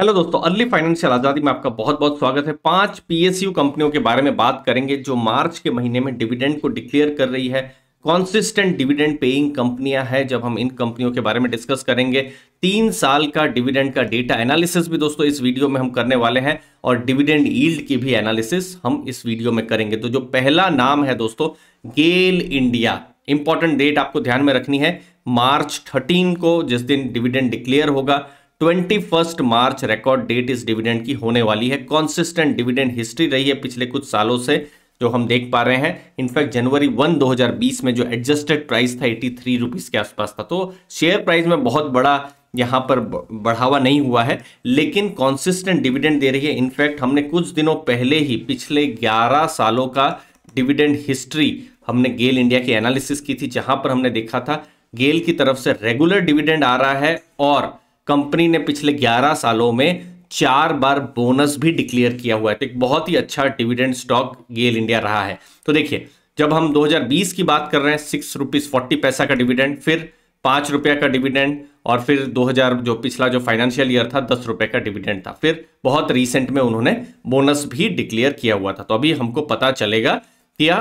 hello दोस्तों early financial आज़ादी में आपका बहुत बहुत स्वागत है पांच पीएसयू कंपनियों के बारे में बात करेंगे जो मार्च के महीने में डिविडेंड को डिक्लेयर कर रही है कॉन्सिस्टेंट डिविडेंड पेइंग कंपनियां हैं जब हम इन कंपनियों के बारे में डिस्कस करेंगे तीन साल का डिविडेंड का डेटा एनालिसिस भी दोस्तों इस वीडियो में हम करने वाले हैं और डिविडेंड ईल्ड की भी एनालिसिस हम इस वीडियो में करेंगे तो जो पहला नाम है दोस्तों गेल इंडिया इंपॉर्टेंट डेट आपको ध्यान में रखनी है मार्च थर्टीन को जिस दिन डिविडेंड डिक्लेयर होगा twenty first March record date इस डिविडेंड की होने वाली है कॉन्सिस्टेंट डिविडेंड हिस्ट्री रही है पिछले कुछ सालों से जो हम देख पा रहे हैं इनफैक्ट जनवरी वन 2020 में जो एडजस्टेड प्राइस था एटी थ्री रुपीज़ के आसपास था तो शेयर प्राइस में बहुत बड़ा यहाँ पर बढ़ावा नहीं हुआ है लेकिन कॉन्सिस्टेंट डिविडेंड दे रही है इनफैक्ट हमने कुछ दिनों पहले ही पिछले 11 सालों का डिविडेंड हिस्ट्री हमने गेल इंडिया की एनालिसिस की थी जहां पर हमने देखा था गेल की तरफ से रेगुलर डिविडेंड आ रहा है और कंपनी ने पिछले 11 सालों में चार बार बोनस भी डिक्लेयर किया हुआ है तो एक बहुत ही अच्छा डिविडेंड स्टॉक गेल इंडिया रहा है तो देखिए जब हम 2020 की बात कर रहे हैं सिक्स रुपीज़ फोर्टी पैसा का डिविडेंड फिर पाँच रुपया का डिविडेंड और फिर 2000 जो पिछला जो फाइनेंशियल ईयर था दस रुपये का डिविडेंड था फिर बहुत रिसेंट में उन्होंने बोनस भी डिक्लेयर किया हुआ था तो अभी हमको पता चलेगा क्या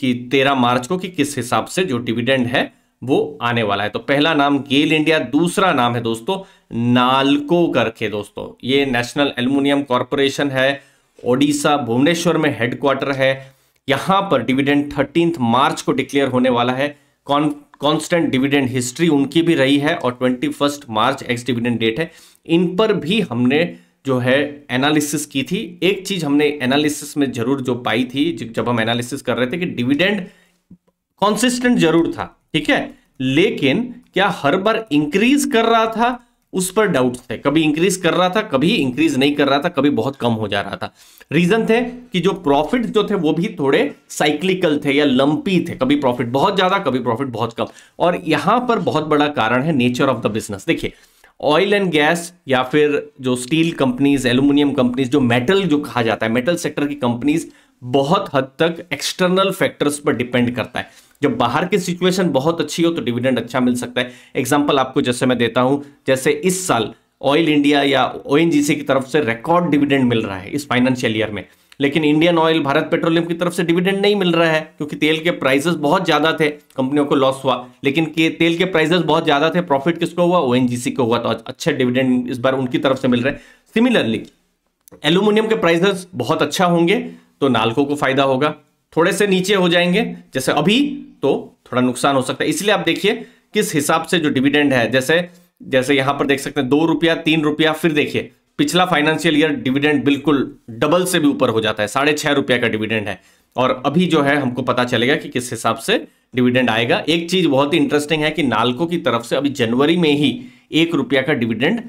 कि तेरह मार्च को कि किस हिसाब से जो डिविडेंड है वो आने वाला है तो पहला नाम गेल इंडिया दूसरा नाम है दोस्तों नालको करके दोस्तों ये नेशनल एल्यूमिनियम कॉरपोरेशन है ओडिशा भुवनेश्वर में हेडक्वार्टर है यहां पर डिविडेंड थर्टीन मार्च को डिक्लेयर होने वाला है कॉन कांस्टेंट डिविडेंड हिस्ट्री उनकी भी रही है और twenty first March ex dividend date है इन पर भी हमने जो है एनालिसिस की थी एक चीज हमने एनालिसिस में जरूर जो पाई थी जब हम एनालिसिस कर रहे थे कि डिविडेंड कॉन्सिस्टेंट जरूर था ठीक है लेकिन क्या हर बार इंक्रीज कर रहा था उस पर डाउट थे कभी इंक्रीज कर रहा था कभी इंक्रीज नहीं कर रहा था कभी बहुत कम हो जा रहा था रीजन थे कि जो प्रॉफिट जो थे वो भी थोड़े साइक्लिकल थे या लंपी थे कभी प्रॉफिट बहुत ज्यादा कभी प्रॉफिट बहुत कम और यहां पर बहुत बड़ा कारण है नेचर ऑफ द बिजनेस देखिए ऑयल एंड गैस या फिर जो स्टील कंपनीज एल्यूमिनियम कंपनीज जो मेटल जो कहा जाता है मेटल सेक्टर की कंपनीज बहुत हद तक एक्सटर्नल फैक्टर्स पर डिपेंड करता है जब बाहर की सिचुएशन बहुत अच्छी हो तो डिविडेंड अच्छा मिल सकता है एग्जाम्पल आपको जैसे मैं देता हूँ जैसे इस साल ऑयल इंडिया या ओ की तरफ से रिकॉर्ड डिविडेंड मिल रहा है इस फाइनेंशियल ईयर में लेकिन इंडियन ऑयल भारत पेट्रोलियम की तरफ से डिविडेंड नहीं मिल रहा है क्योंकि तेल के प्राइसेस बहुत ज़्यादा थे कंपनियों को लॉस हुआ लेकिन के तेल के प्राइसेस बहुत ज़्यादा थे प्रॉफिट किसको हुआ ओ को हुआ तो अच्छे डिविडेंड इस बार उनकी तरफ से मिल रहे हैं सिमिलरली एल्यूमिनियम के प्राइजेस बहुत अच्छा होंगे तो नालको को फायदा होगा थोड़े से नीचे हो जाएंगे जैसे अभी तो थोड़ा नुकसान हो सकता है इसलिए आप देखिए किस हिसाब से जो डिविडेंड है जैसे जैसे यहां पर देख सकते हैं दो रुपया तीन रुपया फिर देखिए पिछला फाइनेंशियल ईयर डिविडेंड बिल्कुल डबल से भी ऊपर हो जाता है साढ़े छह रुपया का डिविडेंड है और अभी जो है हमको पता चलेगा कि किस हिसाब से डिविडेंड आएगा एक चीज बहुत ही इंटरेस्टिंग है कि नालको की तरफ से अभी जनवरी में ही एक रुपया का डिविडेंड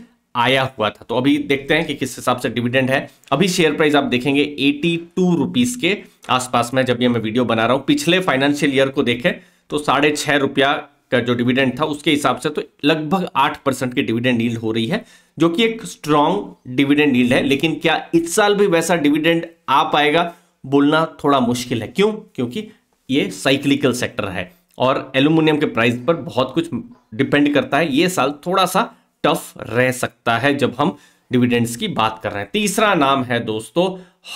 आया हुआ था तो अभी देखते हैं कि किस हिसाब से डिविडेंड है अभी शेयर प्राइस आप देखेंगे एटी टू रुपीज के आसपास में जब ये मैं वीडियो बना रहा हूँ पिछले फाइनेंशियल ईयर को देखें तो साढ़े छः रुपया का जो डिविडेंड था उसके हिसाब से तो लगभग आठ परसेंट की डिविडेंड नील हो रही है जो कि एक स्ट्रॉन्ग डिविडेंड नील है लेकिन क्या इस साल भी वैसा डिविडेंड आ पाएगा बोलना थोड़ा मुश्किल है क्यों क्योंकि ये साइक्लिकल सेक्टर है और एल्यूमिनियम के प्राइस पर बहुत कुछ डिपेंड करता है ये साल थोड़ा सा टफ रह सकता है जब हम डिविडेंड्स की बात कर रहे हैं तीसरा नाम है दोस्तों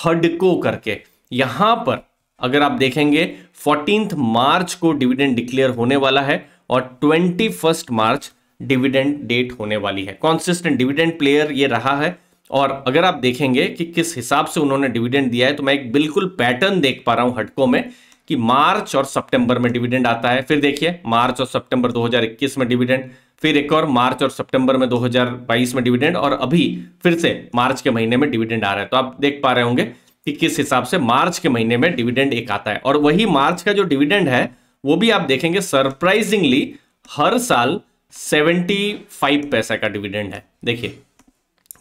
हडको करके यहां पर अगर आप देखेंगे फोर्टीन मार्च को डिविडेंड डिक्लेयर होने वाला है और twenty first March dividend date होने वाली है कॉन्सिस्टेंट डिविडेंड प्लेयर ये रहा है और अगर आप देखेंगे कि किस हिसाब से उन्होंने डिविडेंड दिया है तो मैं एक बिल्कुल पैटर्न देख पा रहा हूं हटको में कि मार्च और सितंबर में डिविडेंड आता है फिर देखिए मार्च और सितंबर 2021 में डिविडेंड फिर एक और मार्च और सितंबर में 2022 में डिविडेंड और अभी फिर से मार्च के महीने में डिविडेंड आ रहा है तो आप देख पा रहे होंगे किस हिसाब से मार्च के महीने में डिविडेंड एक आता है और वही मार्च का जो डिविडेंड है वो भी आप देखेंगे सरप्राइजिंगली हर साल 75 पैसा का डिविडेंड है देखिए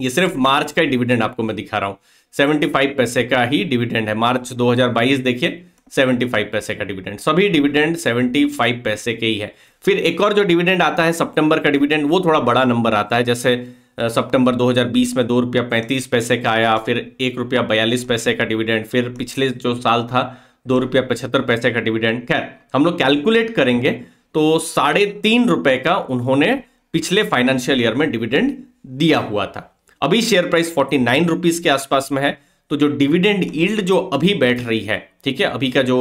ये सिर्फ मार्च का ही डिविडेंड आपको मैं दिखा रहा सेवेंटी 75 पैसे का ही डिविडेंड है मार्च 2022 देखिए 75 पैसे का डिविडेंड सभी डिविडेंड 75 पैसे के ही है फिर एक और जो डिविडेंड आता है सितंबर का डिविडेंड वो थोड़ा बड़ा नंबर आता है जैसे सितंबर 2020 में दो रुपया पैंतीस पैसे का आया फिर एक रुपया बयालीस पैसे का डिविडेंड फिर पिछले जो साल था दो रुपया पचहत्तर पैसे का डिविडेंड खैर हम लोग कैलकुलेट करेंगे तो साढ़े तीन रुपए का उन्होंने पिछले फाइनेंशियल ईयर में डिविडेंड दिया हुआ था अभी share price forty nine rupees के आसपास में है तो जो डिविडेंड ईल्ड जो अभी बैठ रही है ठीक है अभी का जो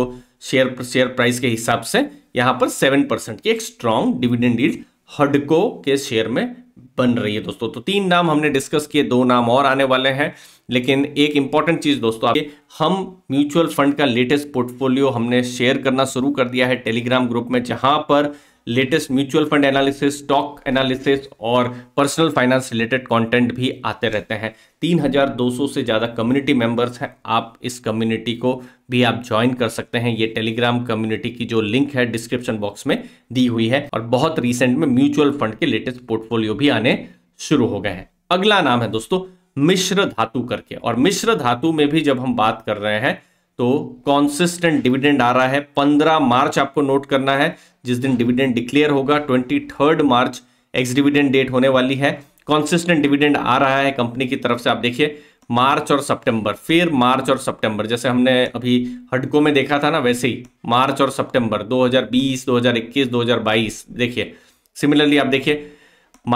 शेयर शेयर प्राइस के हिसाब से यहां पर सेवन परसेंट की एक स्ट्रांग डिविडेंड ईल्ड हडको के शेयर में बन रही है दोस्तों तो तीन नाम हमने डिस्कस किए दो नाम और आने वाले हैं लेकिन एक इंपॉर्टेंट चीज़ दोस्तों आपके हम म्यूचुअल फंड का लेटेस्ट पोर्टफोलियो हमने शेयर करना शुरू कर दिया है टेलीग्राम ग्रुप में जहां पर latest mutual fund analysis stock analysis और पर्सनल फाइनेंस रिलेटेड कंटेंट भी आते रहते हैं 3,200 से ज़्यादा कम्युनिटी मेंबर्स हैं आप इस कम्युनिटी को भी आप ज्वाइन कर सकते हैं ये टेलीग्राम कम्युनिटी की जो लिंक है डिस्क्रिप्शन बॉक्स में दी हुई है और बहुत रिसेंट में म्यूचुअल फंड के लेटेस्ट पोर्टफोलियो भी आने शुरू हो गए हैं अगला नाम है दोस्तों मिश्र धातु करके और मिश्र धातु में भी जब हम बात कर रहे हैं तो कॉन्सिस्टेंट डिविडेंड आ रहा है पंद्रह मार्च आपको नोट करना है जिस दिन डिविडेंड डिक्लेयर होगा twenty third March ex dividend date होने वाली है कॉन्सिस्टेंट डिविडेंड आ रहा है कंपनी की तरफ से आप देखिए मार्च और सितंबर फिर मार्च और सितंबर जैसे हमने अभी हडको में देखा था ना वैसे ही मार्च और सितंबर 2020 2021 2022 देखिए सिमिलरली आप देखिए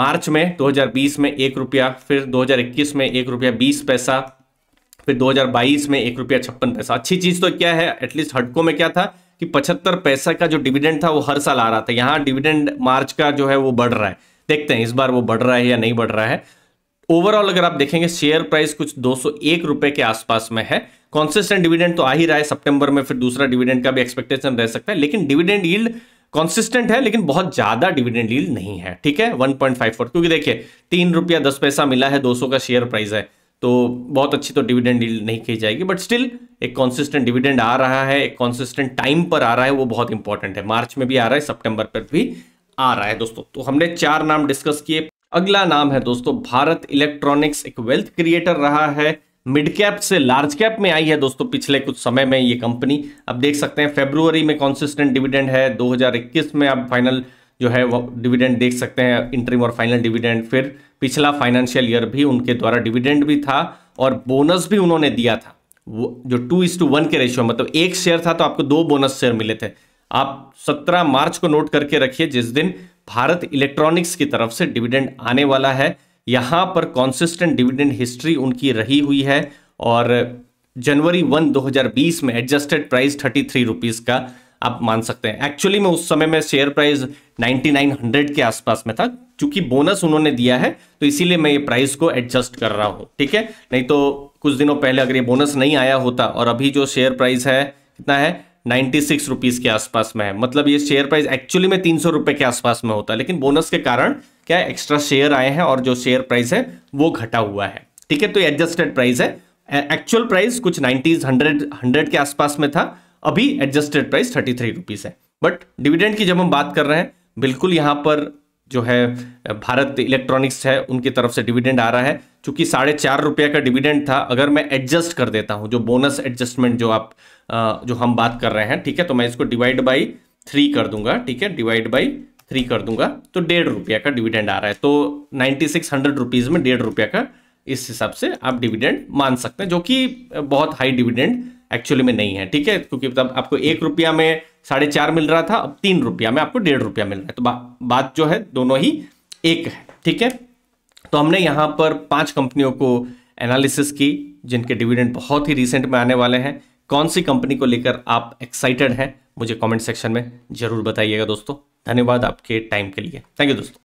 मार्च में 2020 में एक रुपया फिर 2021 में एक रुपया बीस पैसा फिर 2022 में एक रुपया छप्पन पैसा अच्छी चीज़ तो क्या है एटलीस्ट हटको में क्या था कि पचहत्तर पैसा का जो डिविडेंड था वो हर साल आ रहा था यहाँ डिविडेंड मार्च का जो है वो बढ़ रहा है देखते हैं इस बार वो बढ़ रहा है या नहीं बढ़ रहा है ओवरऑल अगर आप देखेंगे शेयर प्राइस कुछ दो रुपए के आसपास में है कॉन्सिस्टेंट डिविडेंड तो आ ही रहा है सितंबर में फिर दूसरा डिविडेंड का भी एक्सपेक्टेशन रह सकता है लेकिन डिविडेंड यील्ड कॉन्सिस्टेंट है लेकिन बहुत ज्यादा डिविडेंड यील्ड नहीं है ठीक है 1.54 क्योंकि देखिए तीन रुपया दस पैसा मिला है 200 का शेयर प्राइस है तो बहुत अच्छी तो डिविडेंड डील नहीं की जाएगी बट स्टिल एक कॉन्सिस्टेंट डिविडेंड आ रहा है एक कॉन्सिस्टेंट टाइम पर आ रहा है वो बहुत इंपॉर्टेंट है मार्च में भी आ रहा है सितंबर पर भी आ रहा है दोस्तों तो हमने चार नाम डिस्कस किए अगला नाम है दोस्तों भारत इलेक्ट्रॉनिक्स एक वेल्थ क्रिएटर रहा है मिड कैप से लार्ज कैप में आई है दोस्तों पिछले कुछ समय में ये कंपनी अब देख सकते हैं फेब्रुवरी में कॉन्सिस्टेंट डिविडेंड है 2021 में अब फाइनल जो है वो डिविडेंड देख सकते हैं इंटरिम और फाइनल डिविडेंड फिर पिछला फाइनेंशियल ईयर भी उनके द्वारा डिविडेंड भी था और बोनस भी उन्होंने दिया था वो जो टू इज टू वन के रेशियो मतलब एक शेयर था तो आपको दो बोनस शेयर मिले थे आप 17 मार्च को नोट करके रखिए जिस दिन भारत इलेक्ट्रॉनिक्स की तरफ से डिविडेंड आने वाला है यहाँ पर कॉन्सिस्टेंट डिविडेंड हिस्ट्री उनकी रही हुई है और जनवरी वन दो में adjusted price thirty three rupees का आप मान सकते हैं एक्चुअली में उस समय में शेयर प्राइस 9900 के आसपास में था क्योंकि बोनस उन्होंने दिया है तो इसीलिए मैं ये प्राइस को एडजस्ट कर रहा हूँ ठीक है नहीं तो कुछ दिनों पहले अगर ये बोनस नहीं आया होता और अभी जो शेयर प्राइस है कितना है नाइन्टी सिक्स रुपीज़ के आसपास में है मतलब ये शेयर प्राइस एक्चुअली में तीन सौ रुपए के आसपास में होता है लेकिन बोनस के कारण क्या एक्स्ट्रा शेयर आए हैं और जो शेयर प्राइस है वो घटा हुआ है ठीक है तो एडजस्टेड प्राइस है एक्चुअल प्राइस कुछ नाइन्टीज हंड्रेड हंड्रेड के आसपास में था अभी adjusted price thirty three rupees है बट डिविडेंड की जब हम बात कर रहे हैं बिल्कुल यहाँ पर जो है भारत इलेक्ट्रॉनिक्स है उनकी तरफ से डिविडेंड आ रहा है चूंकि साढ़े चार रुपया का डिविडेंड था अगर मैं एडजस्ट कर देता हूँ जो बोनस एडजस्टमेंट जो आप जो हम बात कर रहे हैं ठीक है तो मैं इसको डिवाइड बाई थ्री कर दूंगा ठीक है डिवाइड बाई थ्री कर दूंगा तो डेढ़ रुपया का डिविडेंड आ रहा है तो नाइन्टी सिक्स हंड्रेड रुपीज़ में डेढ़ रुपया का इस हिसाब से आप डिविडेंड मान सकते हैं जो कि बहुत हाई डिविडेंड एक्चुअली में नहीं है ठीक है क्योंकि तब आपको एक रुपया में साढ़े चार मिल रहा था अब तीन रुपया में आपको डेढ़ रुपया मिल रहा है तो बा, बात जो है दोनों ही एक है ठीक है तो हमने यहाँ पर पांच कंपनियों को एनालिसिस की जिनके डिविडेंड बहुत ही रिसेंट में आने वाले हैं कौन सी कंपनी को लेकर आप एक्साइटेड हैं मुझे कॉमेंट सेक्शन में जरूर बताइएगा दोस्तों धन्यवाद आपके टाइम के लिए थैंक यू दोस्तों